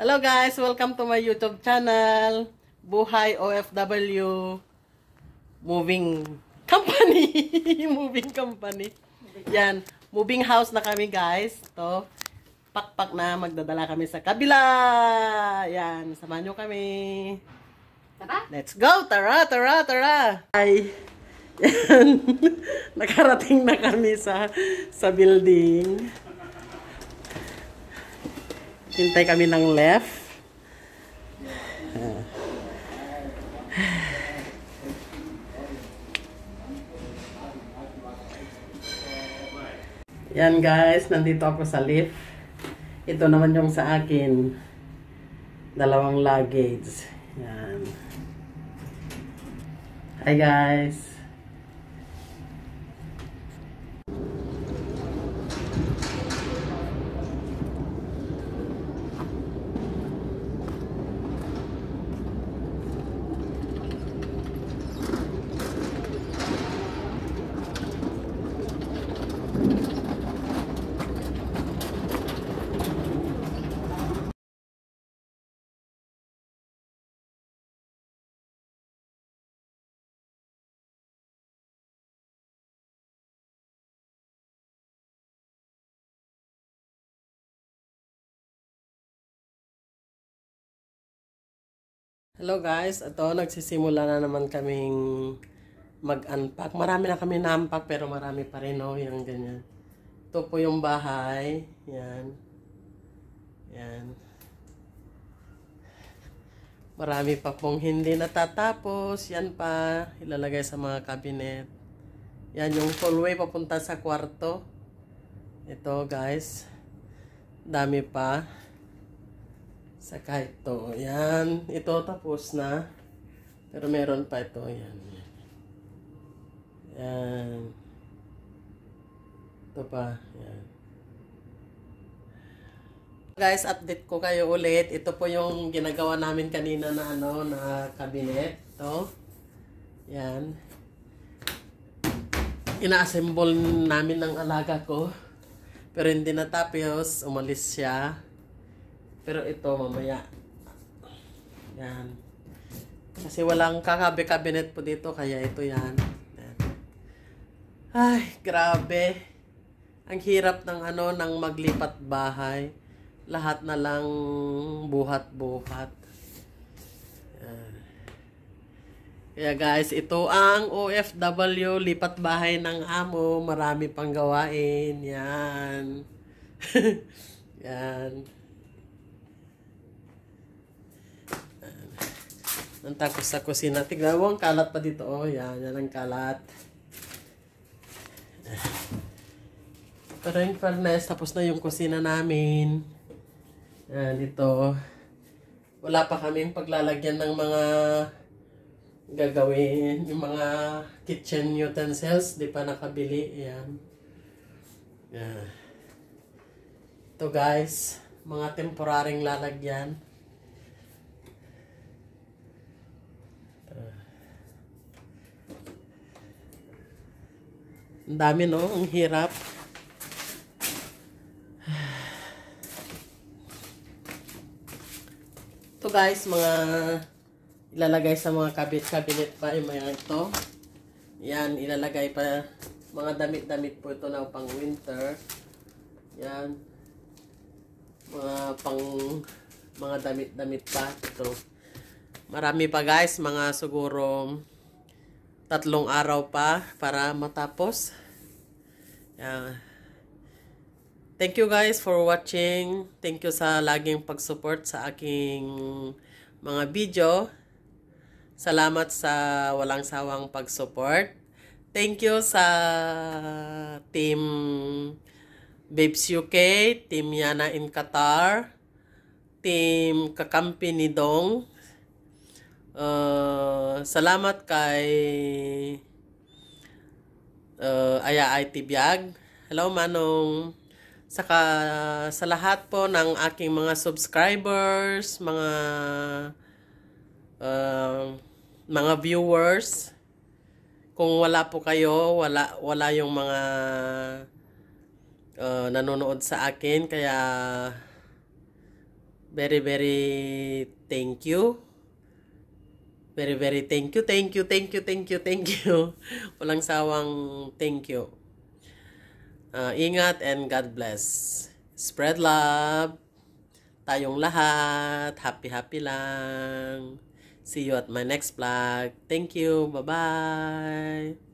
Hello guys! Welcome to my YouTube channel, Buhay OFW Moving Company. moving Company. Yan. Moving house na kami guys. To pakpak na magdadala kami sa kabila. Yan. Samahan nyo kami. Tara? Let's go! Tara! Tara! Tara! Ay! Nakarating na kami sa sa building. Hintay kami ng left. Yan guys, nandito ako sa lift. Ito naman yung sa akin. Dalawang luggage. Yan. Hi guys. Hello guys, ito nagsisimula na naman kaming mag-unpack. Marami na kami na-unpack pero marami pa rin oh, yung ganyan. Ito po yung bahay. Yan. Yan. Marami pa pong hindi natatapos. Yan pa, ilalagay sa mga cabinet. Yan yung hallway papunta sa kwarto. Ito guys. Dami pa. Saka ito. Yan. Ito tapos na. Pero meron pa ito. Yan. Yan. Ito pa. Yan. Guys, update ko kayo ulit. Ito po yung ginagawa namin kanina na ano, na cabinet. to Yan. Ina-assemble namin ng alaga ko. Pero hindi natapos. Umalis siya. Pero ito mamaya. Yan. Kasi walang kakabe-cabinet po dito kaya ito yan. yan. Ay, grabe. Ang hirap ng ano ng maglipat bahay. Lahat na lang buhat-buhat. Kaya guys, ito ang OFW, lipat bahay ng amo. Marami pang gawain. Yan. Yan. Ang tapos sa kusina. Tignan mo, ang kalat pa dito. Oh, yan. Yan ang kalat. Pero in fairness, tapos na yung kusina namin. Yan, ito. Wala pa kaming paglalagyan ng mga gagawin. Yung mga kitchen utensils, di pa nakabili. Yan. Yan. Ito guys, mga temporaring lalagyan. Ang dami, no? Ang hirap. to guys, mga ilalagay sa mga cabinet-cabinet pa yung mga ito. Yan, ilalagay pa mga damit-damit po ito na pang winter. Yan. Mga pang mga damit-damit pa ito. Marami pa guys, mga siguro tatlong araw pa para matapos. Uh, thank you guys for watching. Thank you sa laging pag-support sa aking mga video. Salamat sa walang sawang pag-support. Thank you sa team Babes UK, team Yana in Qatar, team Kakampi ni Dong, Uh, salamat kay uh, Aya IT Biag. Hello Manong. Saka sa lahat po ng aking mga subscribers, mga uh, mga viewers. Kung wala po kayo, wala wala yung mga uh, nanonood sa akin kaya very very thank you Very, very thank you, thank you, thank you, thank you, thank you. Walang sawang thank you. Uh, ingat and God bless. Spread love. Tayong lahat. Happy-happy lang. See you at my next vlog. Thank you. Bye-bye.